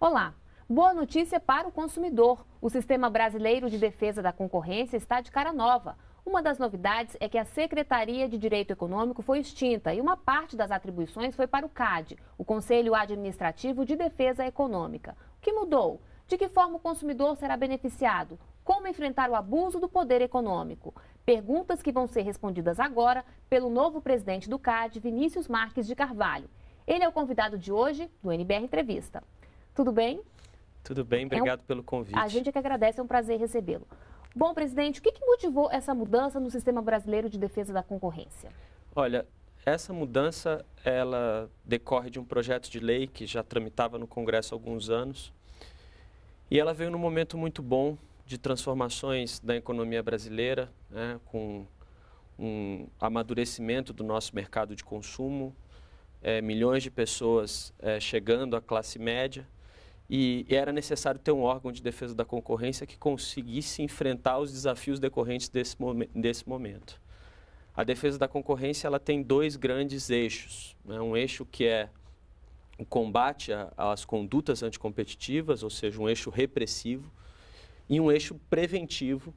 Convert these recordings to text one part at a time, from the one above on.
Olá! Boa notícia para o consumidor. O Sistema Brasileiro de Defesa da Concorrência está de cara nova. Uma das novidades é que a Secretaria de Direito Econômico foi extinta e uma parte das atribuições foi para o CAD, o Conselho Administrativo de Defesa Econômica. O que mudou? De que forma o consumidor será beneficiado? Como enfrentar o abuso do poder econômico? Perguntas que vão ser respondidas agora pelo novo presidente do CAD, Vinícius Marques de Carvalho. Ele é o convidado de hoje do NBR Entrevista. Tudo bem? Tudo bem, então, obrigado é um... pelo convite. A gente é que agradece, é um prazer recebê-lo. Bom, presidente, o que, que motivou essa mudança no sistema brasileiro de defesa da concorrência? Olha, essa mudança ela decorre de um projeto de lei que já tramitava no Congresso há alguns anos e ela veio num momento muito bom de transformações da economia brasileira, né, com um amadurecimento do nosso mercado de consumo, é, milhões de pessoas é, chegando à classe média e era necessário ter um órgão de defesa da concorrência que conseguisse enfrentar os desafios decorrentes desse, momen desse momento. A defesa da concorrência ela tem dois grandes eixos. Né? Um eixo que é o combate às condutas anticompetitivas, ou seja, um eixo repressivo, e um eixo preventivo,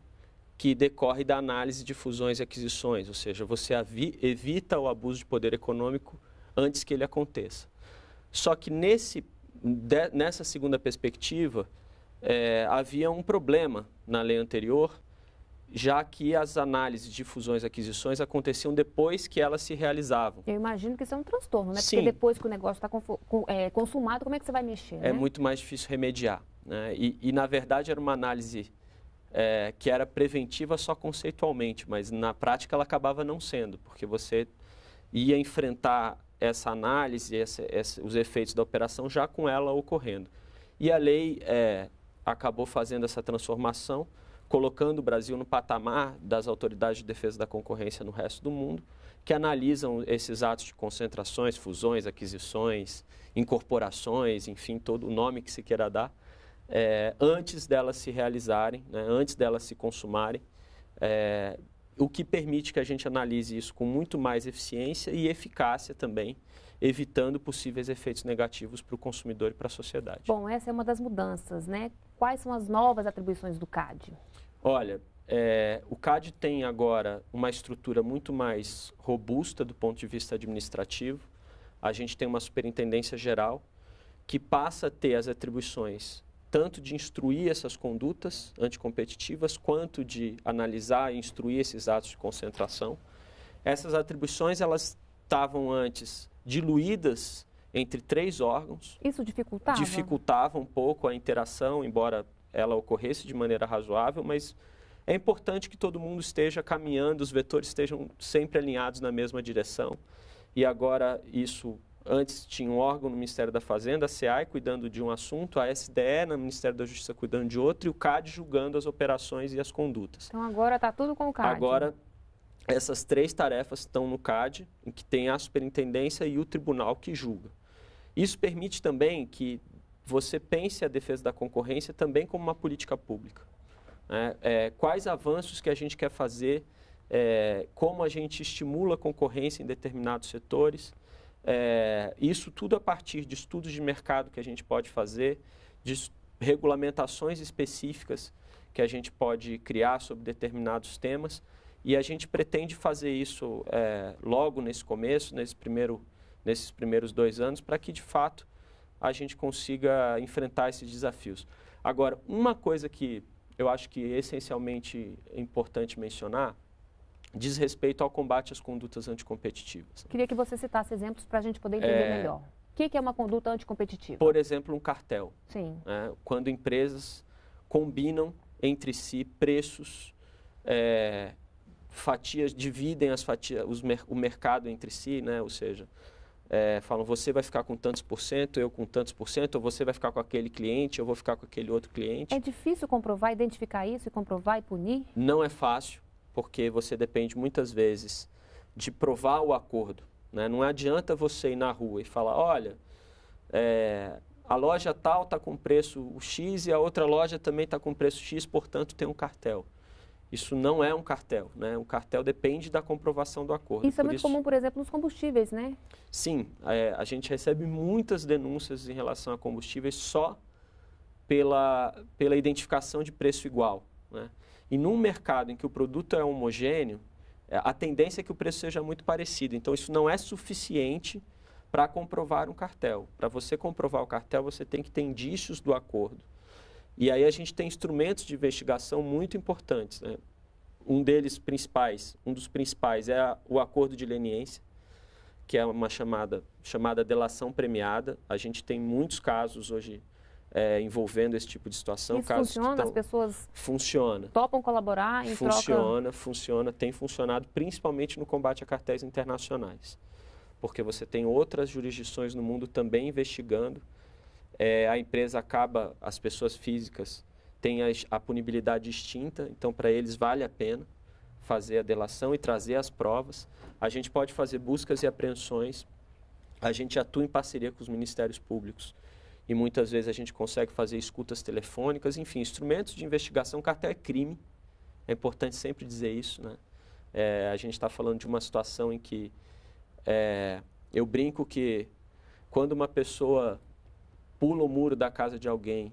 que decorre da análise de fusões e aquisições, ou seja, você evita o abuso de poder econômico antes que ele aconteça. Só que nesse de, nessa segunda perspectiva, é, havia um problema na lei anterior, já que as análises de fusões e aquisições aconteciam depois que elas se realizavam. Eu imagino que isso é um transtorno, né? Sim. Porque depois que o negócio está é, consumado, como é que você vai mexer? É né? muito mais difícil remediar. Né? E, e, na verdade, era uma análise é, que era preventiva só conceitualmente, mas na prática ela acabava não sendo, porque você ia enfrentar essa análise, essa, essa, os efeitos da operação já com ela ocorrendo. E a lei é, acabou fazendo essa transformação, colocando o Brasil no patamar das autoridades de defesa da concorrência no resto do mundo, que analisam esses atos de concentrações, fusões, aquisições, incorporações, enfim, todo o nome que se queira dar, é, antes delas se realizarem, né, antes delas se consumarem, é, o que permite que a gente analise isso com muito mais eficiência e eficácia também, evitando possíveis efeitos negativos para o consumidor e para a sociedade. Bom, essa é uma das mudanças, né? Quais são as novas atribuições do CAD? Olha, é, o CAD tem agora uma estrutura muito mais robusta do ponto de vista administrativo. A gente tem uma superintendência geral que passa a ter as atribuições tanto de instruir essas condutas anticompetitivas, quanto de analisar e instruir esses atos de concentração. Essas atribuições elas estavam antes diluídas entre três órgãos. Isso dificultava? Dificultava um pouco a interação, embora ela ocorresse de maneira razoável, mas é importante que todo mundo esteja caminhando, os vetores estejam sempre alinhados na mesma direção. E agora isso Antes tinha um órgão no Ministério da Fazenda, a SEAI cuidando de um assunto, a SDE no Ministério da Justiça cuidando de outro e o CAD julgando as operações e as condutas. Então agora está tudo com o CAD. Agora essas três tarefas estão no CAD, em que tem a superintendência e o tribunal que julga. Isso permite também que você pense a defesa da concorrência também como uma política pública. É, é, quais avanços que a gente quer fazer, é, como a gente estimula a concorrência em determinados setores, é, isso tudo a partir de estudos de mercado que a gente pode fazer, de regulamentações específicas que a gente pode criar sobre determinados temas. E a gente pretende fazer isso é, logo nesse começo, nesse primeiro, nesses primeiros dois anos, para que de fato a gente consiga enfrentar esses desafios. Agora, uma coisa que eu acho que é essencialmente importante mencionar diz respeito ao combate às condutas anticompetitivas. Queria que você citasse exemplos para a gente poder entender é... melhor. O que, é uma conduta anticompetitiva? Por exemplo, um cartel. Sim. Né? Quando empresas combinam entre si preços, é, fatias, dividem as fatias, os, o mercado entre si, né? ou seja, é, falam você vai ficar com tantos por cento, eu com tantos por cento, ou você vai ficar com aquele cliente, eu vou ficar com aquele outro cliente. É difícil comprovar, identificar isso e comprovar e punir? Não é fácil porque você depende muitas vezes de provar o acordo. Né? Não adianta você ir na rua e falar, olha, é, a loja tal está com preço X e a outra loja também está com preço X, portanto tem um cartel. Isso não é um cartel, né? Um cartel depende da comprovação do acordo. Isso é muito isso... comum, por exemplo, nos combustíveis, né? Sim, é, a gente recebe muitas denúncias em relação a combustíveis só pela, pela identificação de preço igual, né? E num mercado em que o produto é homogêneo, é, a tendência é que o preço seja muito parecido. Então, isso não é suficiente para comprovar um cartel. Para você comprovar o cartel, você tem que ter indícios do acordo. E aí a gente tem instrumentos de investigação muito importantes. Né? Um deles principais, um dos principais é a, o acordo de leniência, que é uma chamada chamada delação premiada. A gente tem muitos casos hoje é, envolvendo esse tipo de situação. Isso funciona? Tão... As pessoas funciona. topam colaborar em Funciona, troca... funciona, tem funcionado principalmente no combate a cartéis internacionais. Porque você tem outras jurisdições no mundo também investigando. É, a empresa acaba, as pessoas físicas têm a, a punibilidade extinta, então para eles vale a pena fazer a delação e trazer as provas. A gente pode fazer buscas e apreensões. A gente atua em parceria com os ministérios públicos e muitas vezes a gente consegue fazer escutas telefônicas, enfim, instrumentos de investigação que até é crime. É importante sempre dizer isso, né? É, a gente está falando de uma situação em que é, eu brinco que quando uma pessoa pula o muro da casa de alguém,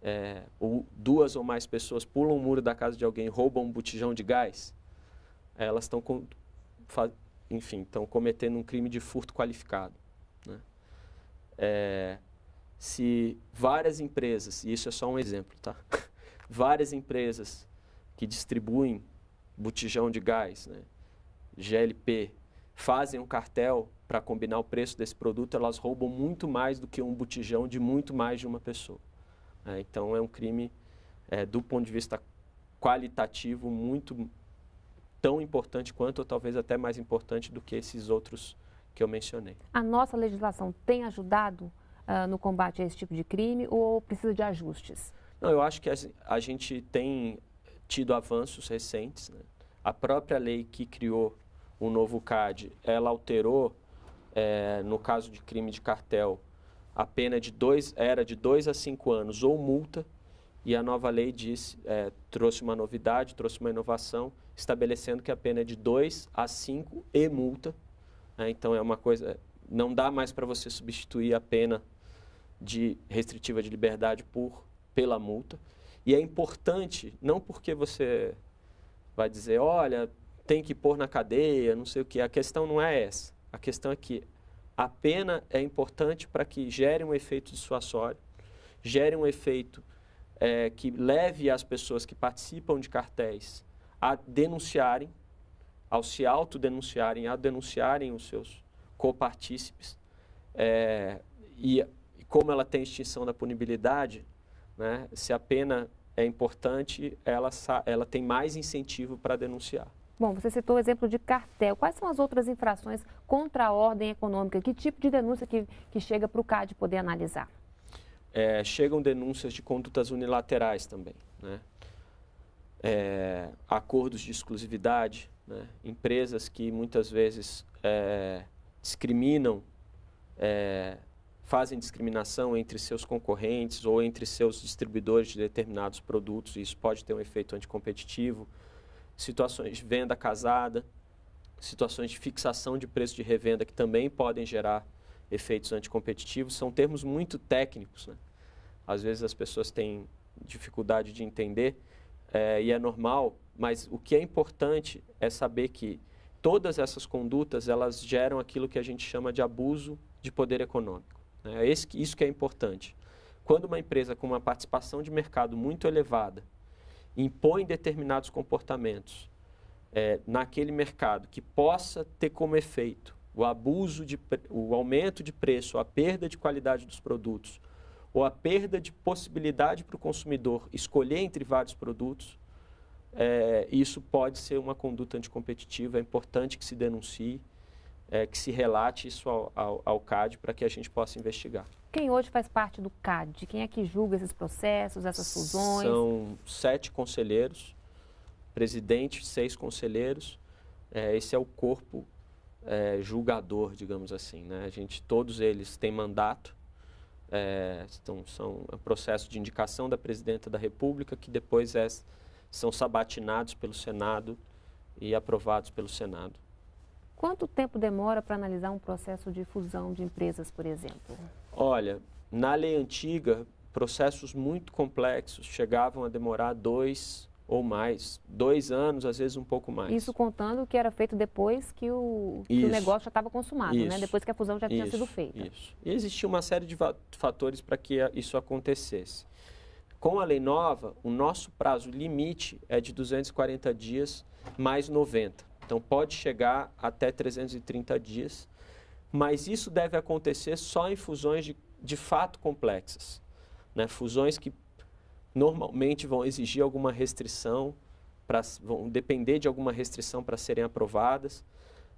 é, ou duas ou mais pessoas pulam o muro da casa de alguém, roubam um botijão de gás, elas estão, enfim, estão cometendo um crime de furto qualificado. Né? É, se várias empresas, e isso é só um exemplo, tá? várias empresas que distribuem botijão de gás, né? GLP, fazem um cartel para combinar o preço desse produto, elas roubam muito mais do que um botijão de muito mais de uma pessoa. É, então é um crime, é, do ponto de vista qualitativo, muito tão importante quanto, ou talvez até mais importante do que esses outros que eu mencionei. A nossa legislação tem ajudado uh, no combate a esse tipo de crime ou precisa de ajustes? Não, eu acho que a, gente tem tido avanços recentes. Né? A própria lei que criou o novo CAD, ela alterou, é, no caso de crime de cartel, a pena de dois, era de 2 a 5 anos ou multa, e a nova lei é, trouxe uma novidade, trouxe uma inovação, estabelecendo que a pena é de 2 a 5 e multa. Né? Então é uma coisa, não dá mais para você substituir a pena de restritiva de liberdade por pela multa. E é importante, não porque você vai dizer, olha, tem que pôr na cadeia, não sei o que. A questão não é essa. A questão é que a pena é importante para que gere um efeito dissuasório, gere um efeito é, que leve as pessoas que participam de cartéis a denunciarem, ao se autodenunciarem, a denunciarem os seus copartícipes. É, e como ela tem extinção da punibilidade, né, se a pena é importante, ela, ela tem mais incentivo para denunciar. Bom, você citou o exemplo de cartel. Quais são as outras infrações contra a ordem econômica? Que tipo de denúncia que, que chega para o CAD poder analisar? É, chegam denúncias de condutas unilaterais também, né? É, acordos de exclusividade, né? empresas que muitas vezes é, discriminam é, fazem discriminação entre seus concorrentes ou entre seus distribuidores de determinados produtos, e isso pode ter um efeito anticompetitivo. Situações de venda casada, situações de fixação de preço de revenda, que também podem gerar efeitos anticompetitivos, são termos muito técnicos. Né? Às vezes as pessoas têm dificuldade de entender, é, e é normal, mas o que é importante é saber que todas essas condutas elas geram aquilo que a gente chama de abuso de poder econômico. Né? É isso que é importante. Quando uma empresa com uma participação de mercado muito elevada impõe determinados comportamentos é, naquele mercado que possa ter como efeito o abuso de o aumento de preço, a perda de qualidade dos produtos ou a perda de possibilidade para o consumidor escolher entre vários produtos, é, isso pode ser uma conduta anticompetitiva. É importante que se denuncie é, que se relate isso ao, ao, ao CAD para que a gente possa investigar. Quem hoje faz parte do CAD? Quem é que julga esses processos, essas fusões? São sete conselheiros, presidente, seis conselheiros. É, esse é o corpo é, julgador, digamos assim. Né? A gente, todos eles têm mandato. É, são é um processo de indicação da presidenta da República que depois é, são sabatinados pelo Senado e aprovados pelo Senado. Quanto tempo demora para analisar um processo de fusão de empresas, por exemplo? Olha, na lei antiga, processos muito complexos chegavam a demorar dois ou mais, dois anos, às vezes um pouco mais. Isso contando que era feito depois que o, que o negócio já estava consumado, né? depois que a fusão já isso. tinha sido feita. Isso. E existia uma série de fatores para que isso acontecesse. Com a lei nova, o nosso prazo limite é de 240 dias mais 90. Então pode chegar até 330 dias, mas isso deve acontecer só em fusões de, de fato complexas, né? Fusões que normalmente vão exigir alguma restrição, pra, vão depender de alguma restrição para serem aprovadas.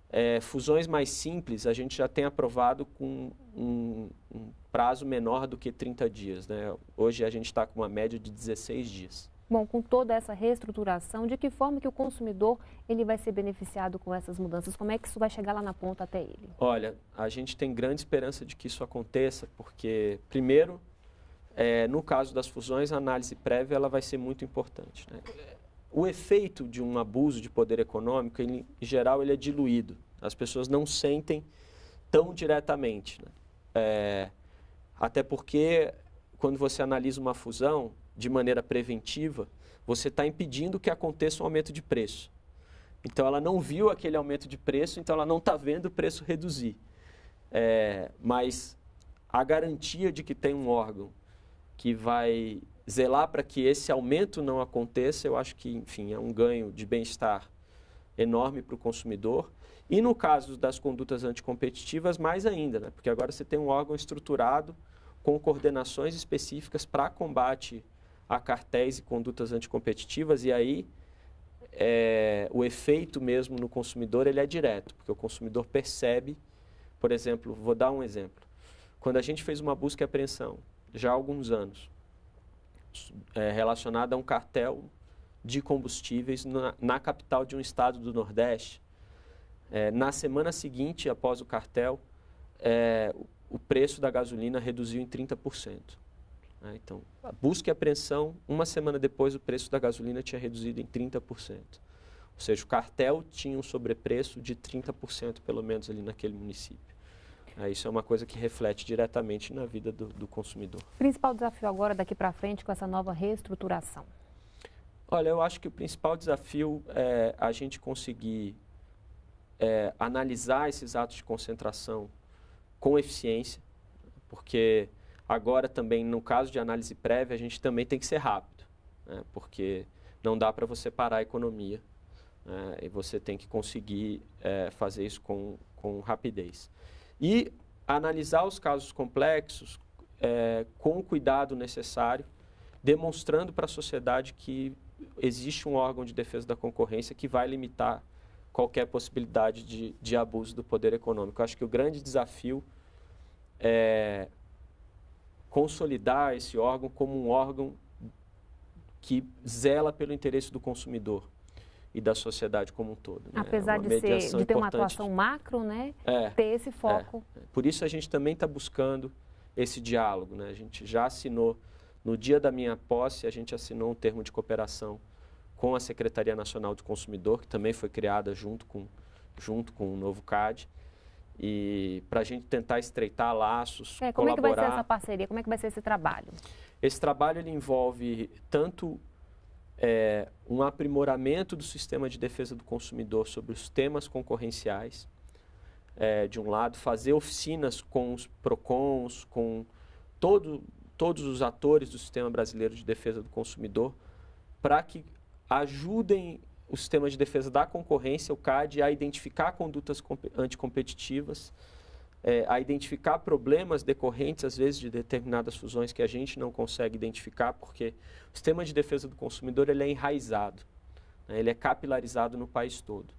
É, fusões mais simples a gente já tem aprovado com um, um prazo menor do que 30 dias. Né? Hoje a gente está com uma média de 16 dias. Bom, com toda essa reestruturação, de que forma que o consumidor ele vai ser beneficiado com essas mudanças? Como é que isso vai chegar lá na ponta até ele? Olha, a gente tem grande esperança de que isso aconteça, porque primeiro, é, no caso das fusões, a análise prévia ela vai ser muito importante. Né? O efeito de um abuso de poder econômico, ele, em geral, ele é diluído. As pessoas não sentem tão diretamente, né? é, até porque quando você analisa uma fusão de maneira preventiva, você está impedindo que aconteça um aumento de preço. Então ela não viu aquele aumento de preço, então ela não está vendo o preço reduzir. É, mas a garantia de que tem um órgão que vai zelar para que esse aumento não aconteça, eu acho que, enfim, é um ganho de bem-estar enorme para o consumidor. E no caso das condutas anticompetitivas, mais ainda, né? porque agora você tem um órgão estruturado com coordenações específicas para combate a cartéis e condutas anticompetitivas, e aí é, o efeito mesmo no consumidor ele é direto, porque o consumidor percebe, por exemplo, vou dar um exemplo. Quando a gente fez uma busca e apreensão, já há alguns anos, é, relacionada a um cartel de combustíveis na, na, capital de um estado do Nordeste. É, na semana seguinte, após o cartel, é, o preço da gasolina reduziu em 30%. Né? Então, busca e apreensão, uma semana depois o preço da gasolina tinha reduzido em 30%. Ou seja, o cartel tinha um sobrepreço de 30% pelo menos ali naquele município. É, isso é uma coisa que reflete diretamente na vida do, do consumidor. Principal desafio agora daqui para frente com essa nova reestruturação? Olha, eu acho que o principal desafio é a gente conseguir é, analisar esses atos de concentração com eficiência, porque Agora também, no caso de análise prévia, a gente também tem que ser rápido, né? porque não dá para você parar a economia né? e você tem que conseguir é, fazer isso com, com rapidez. E analisar os casos complexos é, com o cuidado necessário, demonstrando para a sociedade que existe um órgão de defesa da concorrência que vai limitar qualquer possibilidade de, de abuso do poder econômico. Eu acho que o grande desafio é consolidar esse órgão como um órgão que zela pelo interesse do consumidor e da sociedade como um todo. Né? Apesar é de, ser, de ter uma atuação macro, né? É, ter esse é. foco. É. Por isso a gente também está buscando esse diálogo. Né? A gente já assinou, no dia da minha posse, a gente assinou um termo de cooperação com a Secretaria Nacional do Consumidor, que também foi criada junto com, junto com o novo CAD e para a gente tentar estreitar laços, é, como colaborar. Como é que vai ser essa parceria? Como é que vai ser esse trabalho? Esse trabalho ele envolve tanto é, um aprimoramento do sistema de defesa do consumidor sobre os temas concorrenciais, é, de um lado, fazer oficinas com os PROCONs, com todo, todos os atores do sistema brasileiro de defesa do consumidor, para que ajudem o sistema de defesa da concorrência, o CAD, a identificar condutas anticompetitivas, é, a identificar problemas decorrentes, às vezes, de determinadas fusões que a gente não consegue identificar, porque o sistema de defesa do consumidor ele é enraizado, né, ele é capilarizado no país todo.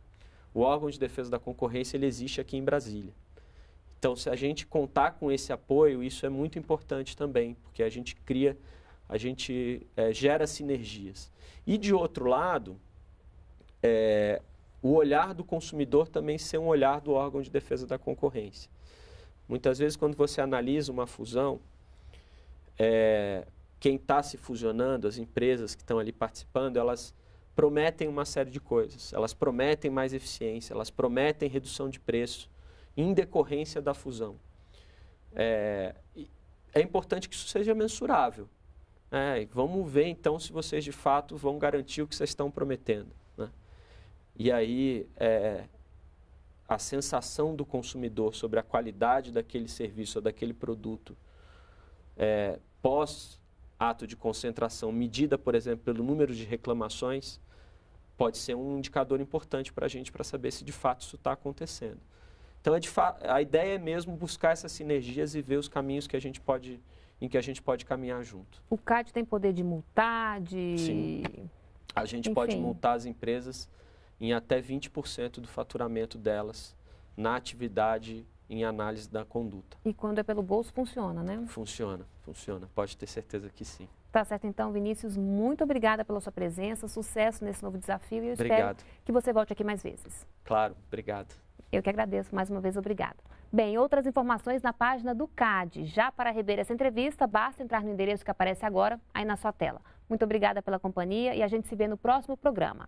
O órgão de defesa da concorrência ele existe aqui em Brasília. Então, se a gente contar com esse apoio, isso é muito importante também, porque a gente cria, a gente é, gera sinergias. E, de outro lado, é, o olhar do consumidor também ser um olhar do órgão de defesa da concorrência. Muitas vezes, quando você analisa uma fusão, é, quem está se fusionando, as empresas que estão ali participando, elas prometem uma série de coisas. Elas prometem mais eficiência, elas prometem redução de preço em decorrência da fusão. É, é importante que isso seja mensurável. É, vamos ver então se vocês de fato vão garantir o que vocês estão prometendo. E aí é, a sensação do consumidor sobre a qualidade daquele serviço ou daquele produto é, pós ato de concentração, medida, por exemplo, pelo número de reclamações, pode ser um indicador importante para a gente para saber se de fato isso está acontecendo. Então é a ideia é mesmo buscar essas sinergias e ver os caminhos que a gente pode em que a gente pode caminhar junto. O CAD tem poder de multar, de Sim. A gente Enfim. pode multar as empresas em até 20% do faturamento delas na atividade em análise da conduta. E quando é pelo bolso, funciona, né? Funciona, funciona. Pode ter certeza que sim. Tá certo, então, Vinícius, muito obrigada pela sua presença, sucesso nesse novo desafio e eu obrigado. espero que você volte aqui mais vezes. Claro, obrigado. Eu que agradeço, mais uma vez, obrigada. Bem, outras informações na página do CAD. Já para rever essa entrevista, basta entrar no endereço que aparece agora, aí na sua tela. Muito obrigada pela companhia e a gente se vê no próximo programa.